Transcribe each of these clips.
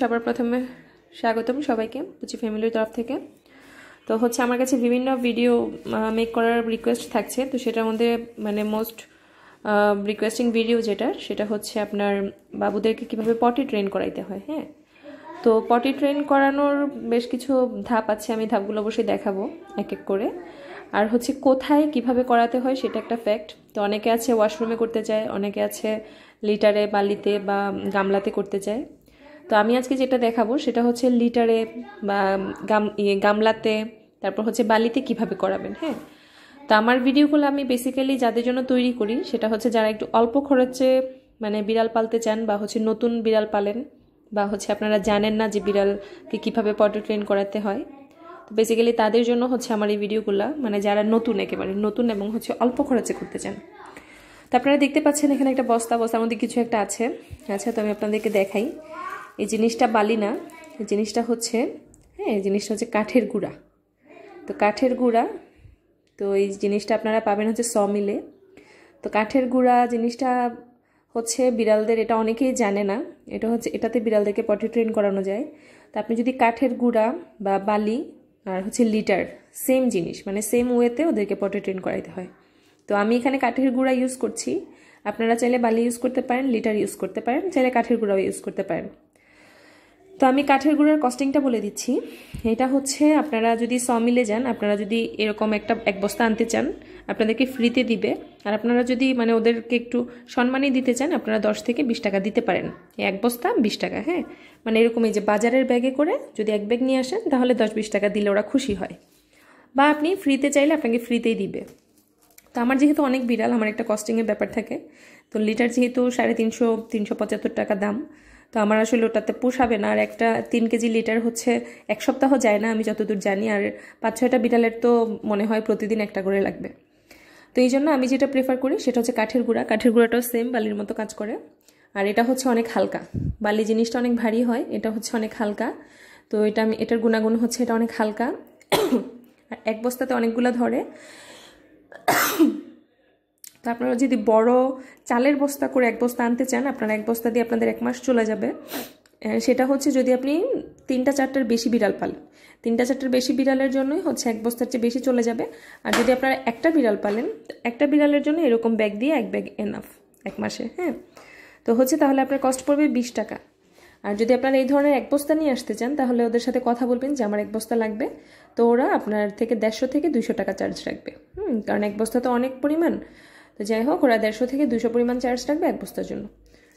সবার প্রথমে স্বাগতম সবাইকে পুচি ফ্যামিলির তরফ থেকে তো হচ্ছে আমার কাছে বিভিন্ন ভিডিও মেক করার রিকোয়েস্ট থাকছে তো সেটার মধ্যে মানে মোস্ট রিকোয়েস্টিং ভিডিও যেটা সেটা হচ্ছে আপনার বাবুদেরকে কিভাবে পটি ট্রেন করাইতে হয় হ্যাঁ তো পটি ট্রেন করানোর বেশ কিছু ধাপ আছে আমি ধাপগুলো অবশ্যই দেখাবো এক এক করে আর হচ্ছে কোথায় কিভাবে করাতে হয় সেটা একটা ফ্যাক্ট তো অনেকে আছে ওয়াশরুমে করতে চায় অনেকে আছে লিটারে বালিতে বা গামলাতে করতে চায় তো আমি আজকে যেটা দেখাবো সেটা হচ্ছে লিটারে বা গাম ইয়ে গামলাতে তারপর হচ্ছে বালিতে কিভাবে করাবেন হ্যাঁ তো আমার ভিডিওগুলো আমি বেসিক্যালি যাদের জন্য তৈরি করি সেটা হচ্ছে যারা একটু অল্প খরচে মানে বিড়াল পালতে চান বা হচ্ছে নতুন বিড়াল পালেন বা হচ্ছে আপনারা জানেন না যে বিড়ালকে কীভাবে পটো ট্রেন করাতে হয় তো বেসিক্যালি তাদের জন্য হচ্ছে আমার এই ভিডিওগুলো মানে যারা নতুন একেবারে নতুন এবং হচ্ছে অল্প খরচে করতে চান তো আপনারা দেখতে পাচ্ছেন এখানে একটা বস্তা বস্তার মধ্যে কিছু একটা আছে আচ্ছা তো আমি আপনাদেরকে দেখাই এই জিনিসটা বালি না এই জিনিসটা হচ্ছে হ্যাঁ এই জিনিসটা হচ্ছে কাঠের গুঁড়া তো কাঠের গুঁড়া তো এই জিনিসটা আপনারা পাবেন হচ্ছে স মিলে তো কাঠের গুঁড়া জিনিসটা হচ্ছে বিড়ালদের এটা অনেকেই জানে না এটা হচ্ছে এটাতে বিড়ালদেরকে পটি ট্রেন করানো যায় তো আপনি যদি কাঠের গুঁড়া বা বালি আর হচ্ছে লিটার সেম জিনিস মানে সেম ওয়েতে ওদেরকে পটি ট্রেন করাইতে হয় তো আমি এখানে কাঠের গুঁড়া ইউজ করছি আপনারা চাইলে বালি ইউজ করতে পারেন লিটার ইউজ করতে পারেন চাইলে কাঠের গুঁড়াও ইউজ করতে পারেন তো আমি কাঠের গুঁড়ার কস্টিংটা বলে দিচ্ছি এটা হচ্ছে আপনারা যদি স মিলে যান আপনারা যদি এরকম একটা এক বস্তা আনতে চান আপনাদেরকে ফ্রিতে দিবে আর আপনারা যদি মানে ওদেরকে একটু সম্মানই দিতে চান আপনারা দশ থেকে বিশ টাকা দিতে পারেন এক বস্তা বিশ টাকা হ্যাঁ মানে এরকম এই যে বাজারের ব্যাগে করে যদি এক ব্যাগ নিয়ে আসেন তাহলে দশ বিশ টাকা দিলে ওরা খুশি হয় বা আপনি ফ্রিতে চাইলে আপনাকে ফ্রিতেই দিবে তো আমার যেহেতু অনেক বিড়াল আমার একটা কস্টিংয়ের ব্যাপার থাকে তো লিটার যেহেতু সাড়ে তিনশো তিনশো পঁচাত্তর টাকা দাম তো আমার আসলে ওটাতে পোষাবে না আর একটা তিন কেজি লিটার হচ্ছে এক সপ্তাহ যায় না আমি যতদূর জানি আর পাঁচ ছয়টা বিড়ালের তো মনে হয় প্রতিদিন একটা করে লাগবে তো এই জন্য আমি যেটা প্রেফার করি সেটা হচ্ছে কাঠের গুঁড়া কাঠের গুঁড়াটাও সেম বালির মতো কাজ করে আর এটা হচ্ছে অনেক হালকা বালি জিনিসটা অনেক ভারী হয় এটা হচ্ছে অনেক হালকা তো এটা আমি এটার গুণাগুণ হচ্ছে এটা অনেক হালকা আর এক বস্তাতে অনেকগুলো ধরে তো আপনারা যদি বড় চালের বস্তা করে এক বস্তা আনতে চান আপনারা এক বস্তা দিয়ে আপনাদের এক মাস চলে যাবে সেটা হচ্ছে যদি আপনি তিনটা চারটার বেশি বিড়াল পালেন তিনটা চারটার বেশি বিড়ালের জন্যই হচ্ছে এক বস্তার চেয়ে বেশি চলে যাবে আর যদি আপনারা একটা বিড়াল পালেন একটা বিড়ালের জন্য এরকম ব্যাগ দিয়ে এক ব্যাগ এনাফ এক মাসে হ্যাঁ তো হচ্ছে তাহলে আপনার কষ্ট পড়বে বিশ টাকা আর যদি আপনারা এই ধরনের এক বস্তা নিয়ে আসতে চান তাহলে ওদের সাথে কথা বলবেন যে আমার এক বস্তা লাগবে তো ওরা আপনার থেকে দেড়শো থেকে দুইশো টাকা চার্জ রাখবে হুম কারণ এক বস্তা তো অনেক পরিমাণ তো যাই হোক ওরা দেড়শো থেকে দুশো পরিমাণ চার্জ রাখবে এক বস্তার জন্য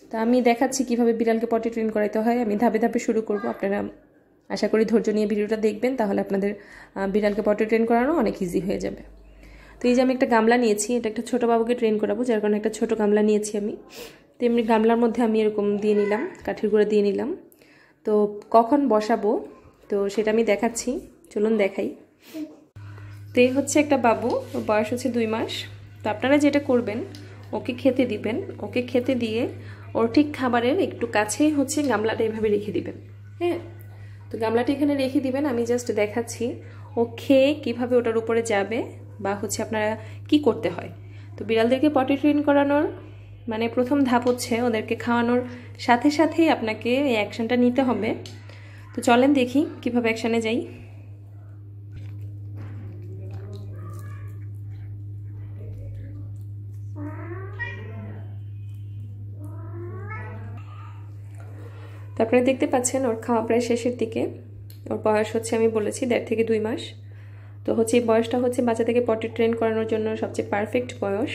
তো আমি দেখাচ্ছি কিভাবে বিড়ালকে পটে ট্রেন করাইতে হয় আমি ধাপে ধাপে শুরু করব আপনারা আশা করি ধৈর্য নিয়ে ভিডিওটা দেখবেন তাহলে আপনাদের বিড়ালকে পটে ট্রেন করানো অনেক ইজি হয়ে যাবে তো এই যে আমি একটা গামলা নিয়েছি এটা একটা ছোটো বাবুকে ট্রেন করাবো যার কারণে একটা ছোটো গামলা নিয়েছি আমি তো এমনি গামলার মধ্যে আমি এরকম দিয়ে নিলাম কাঠির গুঁড়ো দিয়ে নিলাম তো কখন বসাবো তো সেটা আমি দেখাচ্ছি চলুন দেখাই তো এই হচ্ছে একটা বাবু বয়স হচ্ছে দুই মাস তো আপনারা যেটা করবেন ওকে খেতে দিবেন ওকে খেতে দিয়ে ওর ঠিক খাবারের একটু কাছেই হচ্ছে গামলাটা এভাবে রেখে দিবেন হ্যাঁ তো গামলাটা এখানে রেখে দিবেন আমি জাস্ট দেখাচ্ছি ও খেয়ে কীভাবে ওটার উপরে যাবে বা হচ্ছে আপনারা কি করতে হয় তো বিড়ালদেরকে পটি ট্রেন করানোর মানে প্রথম ধাপ হচ্ছে ওদেরকে খাওয়ানোর সাথে সাথেই আপনাকে এই অ্যাকশানটা নিতে হবে তো চলেন দেখি কিভাবে অ্যাকশানে যাই তো আপনারা দেখতে পাচ্ছেন ওর খাওয়া প্রায় শেষের দিকে ওর বয়স হচ্ছে আমি বলেছি দেড় থেকে দুই মাস তো হচ্ছে এই বয়সটা হচ্ছে বাচ্চা থেকে পটি ট্রেন করানোর জন্য সবচেয়ে পারফেক্ট বয়স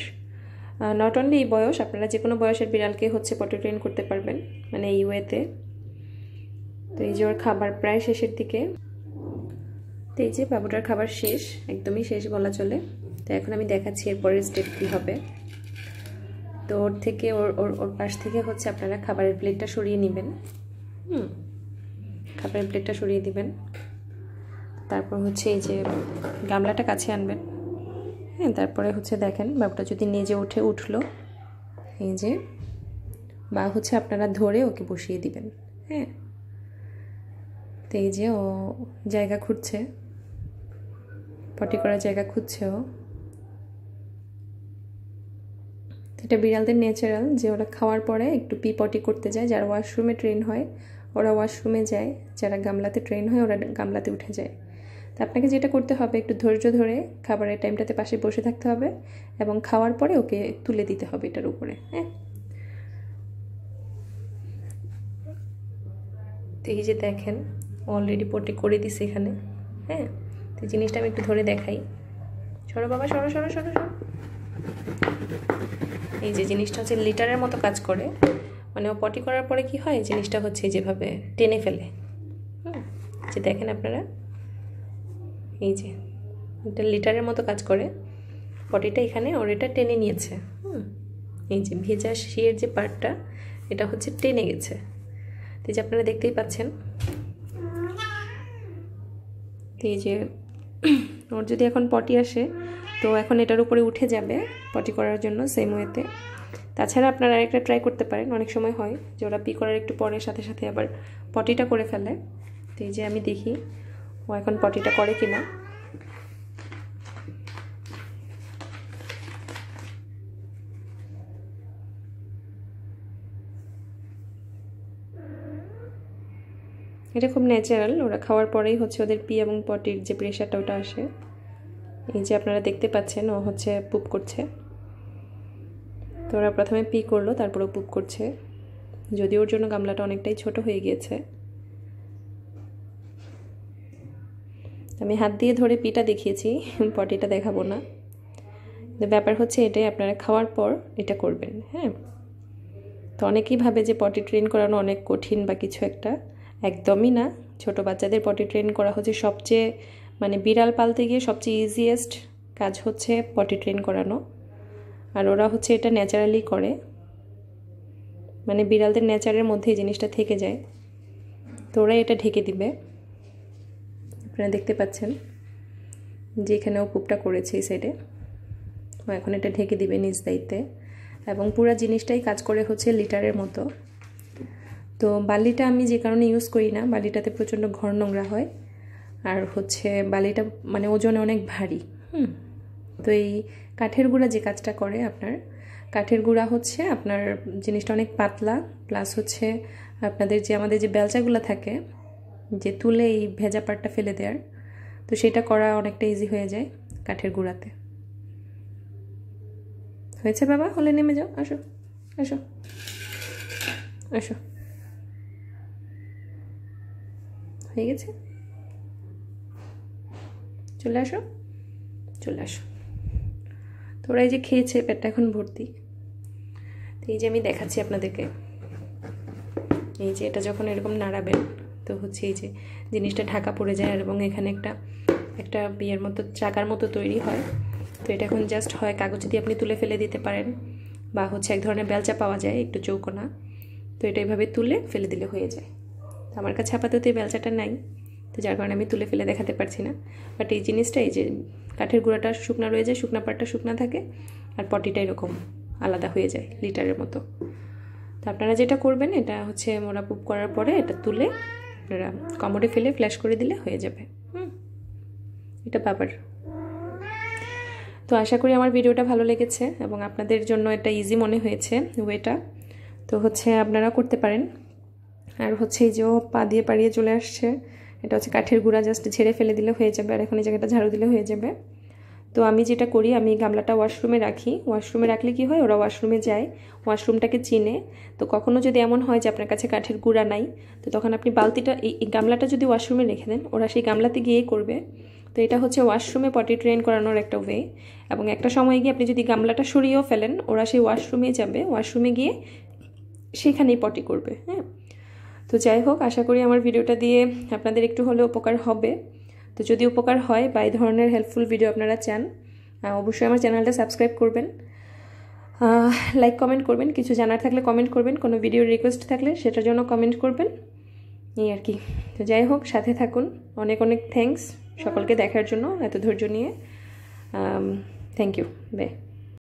নট অনলি এই বয়স আপনারা যে কোনো বয়সের বিড়ালকে হচ্ছে পটি ট্রেন করতে পারবেন মানে এই ওয়েতে তো এই যে ওর খাবার প্রায় শেষের দিকে তো এই যে বাবুটার খাবার শেষ একদমই শেষ বলা চলে তো এখন আমি দেখাচ্ছি এরপরের স্টেপ কী হবে তো ওর থেকে ওর ওর ওর পাশ থেকে হচ্ছে আপনারা খাবারের প্লেটটা সরিয়ে নেবেন হুম খাবারের প্লেটটা সরিয়ে দিবেন তারপর হচ্ছে এই যে গামলাটা কাছে আনবেন হ্যাঁ তারপরে হচ্ছে দেখেন বাবুটা যদি নেজে উঠে উঠলো এই যে বা হচ্ছে আপনারা ধরে ওকে বসিয়ে দিবেন হ্যাঁ তো এই যে ও জায়গা খুঁজছে পটি করার জায়গা খুঁজছে ও এটা বিড়ালদের ন্যাচারাল যে ওরা খাওয়ার পরে একটু পি পটি করতে যায় যারা ওয়াশরুমে ট্রেন হয় ওরা ওয়াশরুমে যায় যারা গামলাতে ট্রেন হয় ওরা গামলাতে উঠে যায় তো আপনাকে যেটা করতে হবে একটু ধৈর্য ধরে খাবারের টাইমটাতে পাশে বসে থাকতে হবে এবং খাওয়ার পরে ওকে তুলে দিতে হবে এটার উপরে হ্যাঁ এই যে দেখেন অলরেডি পটি করে দিছে এখানে হ্যাঁ তো জিনিসটা আমি একটু ধরে দেখাই সরো বাবা সরো সরো সরো সরো এই যে জিনিসটা হচ্ছে লিটারের মতো কাজ করে মানে ও পটি করার পরে কি হয় জিনিসটা হচ্ছে যেভাবে টেনে ফেলে যে দেখেন আপনারা এই যে এটা লিটারের মতো কাজ করে পটিটা এখানে ওর এটা টেনে নিয়েছে এই যে ভেজা শিয়ের যে পার্টটা এটা হচ্ছে টেনে গেছে তো যে আপনারা দেখতেই পাচ্ছেন এই যে ওর যদি এখন পটি আসে তো এখন এটার উপরে উঠে যাবে পটি করার জন্য সেম ওয়েতে তাছাড়া আপনারা আরেকটা ট্রাই করতে পারেন অনেক সময় হয় যে ওরা পি করার একটু পরের সাথে সাথে আবার পটিটা করে ফেলে তো এই যে আমি দেখি ও এখন পটিটা করে কিনা এটা খুব ন্যাচারাল ওরা খাওয়ার পরেই হচ্ছে ওদের পি এবং পটির যে প্রেশারটা ওটা আসে এই যে আপনারা দেখতে পাচ্ছেন ও হচ্ছে পুপ করছে তো ওরা প্রথমে পি করলো তারপরে পুপ করছে যদি ওর জন্য গামলাটা অনেকটাই ছোট হয়ে গিয়েছে আমি হাত দিয়ে ধরে পিটা দেখিয়েছি পটিটা দেখাবো না ব্যাপার হচ্ছে এটাই আপনারা খাওয়ার পর এটা করবেন হ্যাঁ তো অনেকেই ভাবে যে পটি ট্রেন করানো অনেক কঠিন বা কিছু একটা একদমই না ছোট বাচ্চাদের পটি ট্রেন করা হচ্ছে সবচেয়ে মানে বিড়াল পালতে গিয়ে সবচেয়ে ইজিয়েস্ট কাজ হচ্ছে পটি ট্রেন করানো আর ওরা হচ্ছে এটা ন্যাচারালি করে মানে বিড়ালদের ন্যাচারের মধ্যে এই জিনিসটা থেকে যায় তো ওরা এটা ঢেকে দিবে আপনারা দেখতে পাচ্ছেন যে এখানে ও পুপটা করেছে এই সাইডে ও এখন এটা ঢেকে দিবে নিজ দায়িত্বে এবং পুরো জিনিসটাই কাজ করে হচ্ছে লিটারের মতো তো বালিটা আমি যে কারণে ইউজ করি না বালিটাতে প্রচণ্ড ঘর নোংরা হয় আর হচ্ছে বালিটা মানে ওজনে অনেক ভারী হুম তো এই কাঠের গুঁড়া যে কাজটা করে আপনার কাঠের গুঁড়া হচ্ছে আপনার জিনিসটা অনেক পাতলা প্লাস হচ্ছে আপনাদের যে আমাদের যে বেলচাগুলো থাকে যে তুলে এই ভেজা পাটটা ফেলে দেওয়ার তো সেটা করা অনেকটা ইজি হয়ে যায় কাঠের গুঁড়াতে হয়েছে বাবা হলে নেমে যাও আসো আসো আসো হয়ে গেছে চলে আসো চলে আসো তো ওরা এই যে খেয়েছে পেটটা এখন ভর্তি তো এই যে আমি দেখাচ্ছি আপনাদেরকে এই যে এটা যখন এরকম নাড়াবেন তো হচ্ছে এই যে জিনিসটা ঢাকা পড়ে যায় এবং এখানে একটা একটা বিয়ের মতো চাকার মতো তৈরি হয় তো এটা এখন জাস্ট হয় কাগজ দিয়ে আপনি তুলে ফেলে দিতে পারেন বা হচ্ছে এক ধরনের বেলচা পাওয়া যায় একটু চৌকোনা তো এটা এভাবে তুলে ফেলে দিলে হয়ে যায় আমার কাছে আপাতত এই বেলচাটা নাই তো যার কারণে আমি তুলে ফেলে দেখাতে পারছি না বাট এই জিনিসটা এই যে কাঠের গুঁড়াটা শুকনা রয়ে যায় শুকনা পাটটা শুকনা থাকে আর পটিটা এরকম আলাদা হয়ে যায় লিটারের মতো তো আপনারা যেটা করবেন এটা হচ্ছে মোড়া পুপ করার পরে এটা তুলে আপনারা কমরে ফেলে ফ্ল্যাশ করে দিলে হয়ে যাবে হুম এটা বাবার তো আশা করি আমার ভিডিওটা ভালো লেগেছে এবং আপনাদের জন্য এটা ইজি মনে হয়েছে ওয়েটা তো হচ্ছে আপনারা করতে পারেন আর হচ্ছে এই যে পা দিয়ে পাড়িয়ে চলে আসছে এটা হচ্ছে কাঠের গুঁড়া জাস্ট ঝেড়ে ফেলে দিলে হয়ে যাবে আর এখন এই জায়গাটা ঝাড়ু দিলে হয়ে যাবে তো আমি যেটা করি আমি গামলাটা ওয়াশরুমে রাখি ওয়াশরুমে রাখলে কি হয় ওরা ওয়াশরুমে যায় ওয়াশরুমটাকে চিনে তো কখনও যদি এমন হয় যে আপনার কাছে কাঠের গুঁড়া নাই তো তখন আপনি বালতিটা এই গামলাটা যদি ওয়াশরুমে রেখে দেন ওরা সেই গামলাতে গিয়েই করবে তো এটা হচ্ছে ওয়াশরুমে পটি ট্রেন করানোর একটা ওয়ে এবং একটা সময় গিয়ে আপনি যদি গামলাটা সরিয়েও ফেলেন ওরা সেই ওয়াশরুমে যাবে ওয়াশরুমে গিয়ে সেখানেই পটি করবে হ্যাঁ তো যাই হোক আশা করি আমার ভিডিওটা দিয়ে আপনাদের একটু হলেও উপকার হবে তো যদি উপকার হয় বা এই ধরনের হেল্পফুল ভিডিও আপনারা চান অবশ্যই আমার চ্যানেলটা সাবস্ক্রাইব করবেন লাইক কমেন্ট করবেন কিছু জানার থাকলে কমেন্ট করবেন কোনো ভিডিও রিকোয়েস্ট থাকলে সেটার জন্য কমেন্ট করবেন এই আর কি তো যাই হোক সাথে থাকুন অনেক অনেক থ্যাংকস সকলকে দেখার জন্য এত ধৈর্য নিয়ে থ্যাংক ইউ বাই